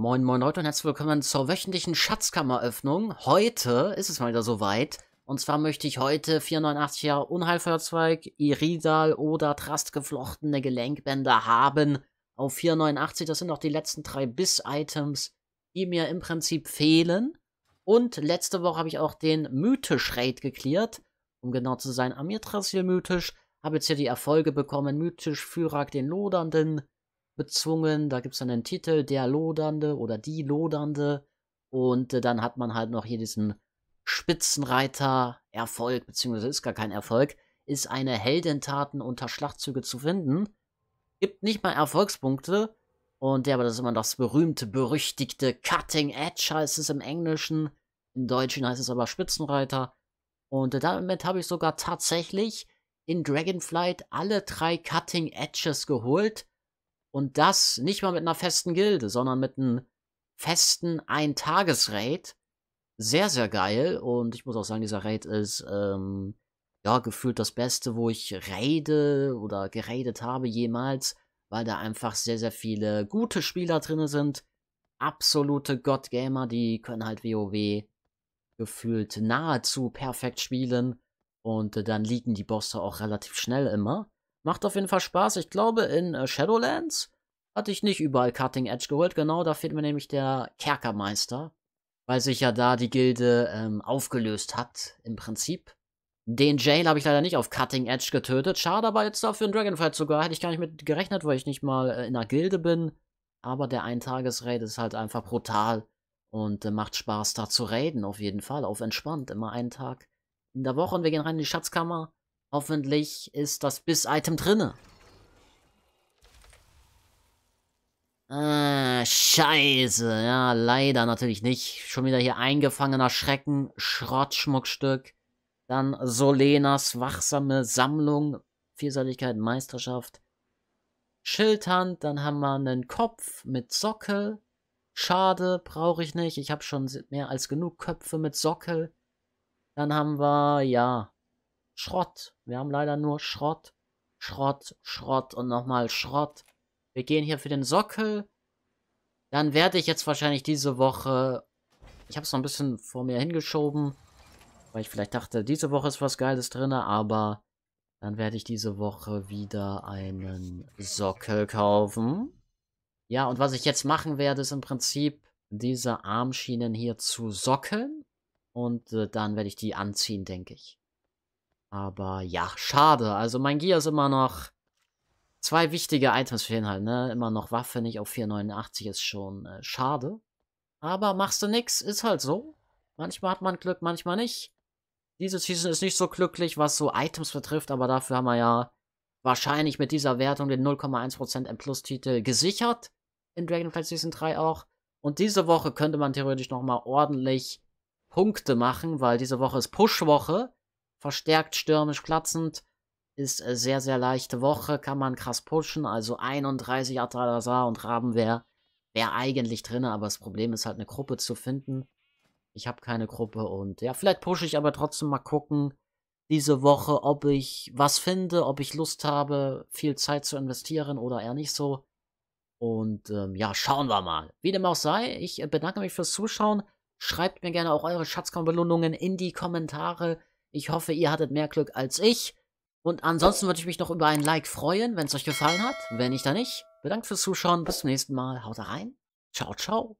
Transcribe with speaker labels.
Speaker 1: Moin, moin Leute und herzlich willkommen zur wöchentlichen Schatzkammeröffnung. Heute ist es mal wieder soweit. Und zwar möchte ich heute 489 er Unheilfeuerzweig, Iridal oder Trast geflochtene Gelenkbänder haben. Auf 489, das sind noch die letzten drei Biss-Items, die mir im Prinzip fehlen. Und letzte Woche habe ich auch den Mythisch-Raid geklärt. Um genau zu sein, Amirtrasil mythisch. Habe jetzt hier die Erfolge bekommen, Mythisch, führer den Lodernden, bezwungen. Da gibt es dann den Titel Der Lodernde oder Die Lodernde. Und äh, dann hat man halt noch hier diesen Spitzenreiter Erfolg, beziehungsweise ist gar kein Erfolg, ist eine Heldentaten unter Schlachtzüge zu finden. Gibt nicht mal Erfolgspunkte. Und ja, aber das ist immer das berühmte, berüchtigte Cutting Edge heißt es im Englischen. Im Deutschen heißt es aber Spitzenreiter. Und äh, damit habe ich sogar tatsächlich in Dragonflight alle drei Cutting Edges geholt. Und das nicht mal mit einer festen Gilde, sondern mit einem festen Ein-Tages-Raid. Sehr, sehr geil. Und ich muss auch sagen, dieser Raid ist, ähm, ja, gefühlt das Beste, wo ich raide oder geraidet habe jemals, weil da einfach sehr, sehr viele gute Spieler drin sind. Absolute God-Gamer, die können halt WoW gefühlt nahezu perfekt spielen. Und äh, dann liegen die Bosse auch relativ schnell immer. Macht auf jeden Fall Spaß. Ich glaube, in äh, Shadowlands hatte ich nicht überall Cutting Edge geholt. Genau, da fehlt mir nämlich der Kerkermeister, weil sich ja da die Gilde ähm, aufgelöst hat, im Prinzip. Den Jail habe ich leider nicht auf Cutting Edge getötet. Schade, aber jetzt dafür in Dragonfight sogar. Hätte ich gar nicht mit gerechnet, weil ich nicht mal äh, in einer Gilde bin. Aber der Eintagesraid ist halt einfach brutal und äh, macht Spaß, da zu raiden, auf jeden Fall. Auf entspannt, immer einen Tag in der Woche. Und wir gehen rein in die Schatzkammer Hoffentlich ist das Biss-Item drinne. Ah, scheiße. Ja, leider natürlich nicht. Schon wieder hier eingefangener Schrecken, Schrottschmuckstück. Dann Solenas wachsame Sammlung, Vielseitigkeit, Meisterschaft. Schildhand, dann haben wir einen Kopf mit Sockel. Schade, brauche ich nicht. Ich habe schon mehr als genug Köpfe mit Sockel. Dann haben wir, ja, Schrott. Wir haben leider nur Schrott, Schrott, Schrott und nochmal Schrott. Wir gehen hier für den Sockel. Dann werde ich jetzt wahrscheinlich diese Woche... Ich habe es noch ein bisschen vor mir hingeschoben, weil ich vielleicht dachte, diese Woche ist was Geiles drin, aber dann werde ich diese Woche wieder einen Sockel kaufen. Ja, und was ich jetzt machen werde, ist im Prinzip diese Armschienen hier zu sockeln. Und äh, dann werde ich die anziehen, denke ich. Aber ja, schade. Also mein Gear ist immer noch... Zwei wichtige Items fehlen halt, ne? Immer noch Waffe nicht auf 4,89 ist schon äh, schade. Aber machst du nix, ist halt so. Manchmal hat man Glück, manchmal nicht. Diese Season ist nicht so glücklich, was so Items betrifft, aber dafür haben wir ja wahrscheinlich mit dieser Wertung den 0,1% M-Plus-Titel gesichert. In Dragonflight Season 3 auch. Und diese Woche könnte man theoretisch nochmal ordentlich Punkte machen, weil diese Woche ist Push-Woche verstärkt stürmisch platzend. Ist eine äh, sehr, sehr leichte Woche, kann man krass pushen. Also 31 Atalazar und Raben wäre wär eigentlich drin, aber das Problem ist halt eine Gruppe zu finden. Ich habe keine Gruppe und ja, vielleicht pushe ich aber trotzdem mal gucken diese Woche, ob ich was finde, ob ich Lust habe, viel Zeit zu investieren oder eher nicht so. Und ähm, ja, schauen wir mal. Wie dem auch sei, ich bedanke mich fürs Zuschauen. Schreibt mir gerne auch eure Schatzkornbelohnungen in die Kommentare. Ich hoffe, ihr hattet mehr Glück als ich. Und ansonsten würde ich mich noch über ein Like freuen, wenn es euch gefallen hat. Wenn nicht, dann nicht. Bedankt fürs Zuschauen. Bis zum nächsten Mal. Haut rein. Ciao, ciao.